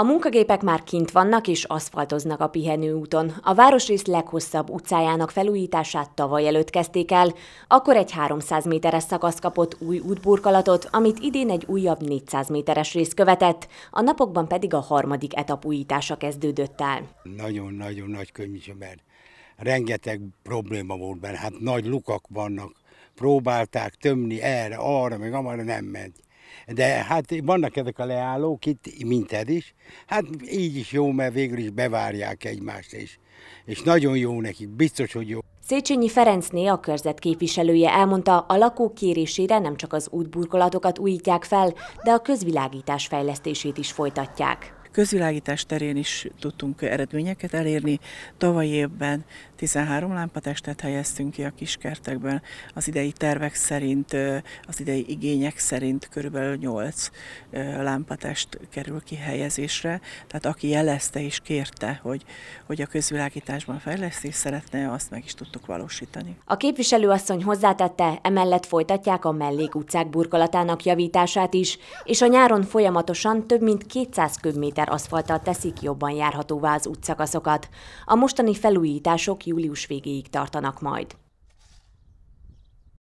A munkagépek már kint vannak és aszfaltoznak a pihenőúton. A városrész leghosszabb utcájának felújítását tavaly előtt kezdték el, akkor egy 300 méteres szakasz kapott új útburkolatot, amit idén egy újabb 400 méteres rész követett, a napokban pedig a harmadik etap újítása kezdődött el. Nagyon-nagyon nagy könnyűség, mert rengeteg probléma volt benne, hát nagy lukak vannak, próbálták tömni erre, arra, meg amarra nem ment. De hát vannak ezek a leállók itt, mint ez is. Hát így is jó, mert végül is bevárják egymást, és, és nagyon jó nekik, biztos, hogy jó. Széchenyi Ferencné a körzet képviselője elmondta, a lakók kérésére nem csak az útburkolatokat újítják fel, de a közvilágítás fejlesztését is folytatják. Közvilágítás terén is tudtunk eredményeket elérni. Tavaly évben 13 lámpatestet helyeztünk ki a kiskertekben. Az idei tervek szerint, az idei igények szerint körülbelül 8 lámpatest kerül ki helyezésre. Tehát aki jelezte és kérte, hogy, hogy a közvilágításban fejlesztés szeretne, azt meg is tudtuk valósítani. A képviselőasszony hozzátette, emellett folytatják a mellékutcák burkolatának javítását is, és a nyáron folyamatosan több mint 200 köbméter kilométer aszfalttal teszik jobban járhatóvá az útszakaszokat. A mostani felújítások július végéig tartanak majd.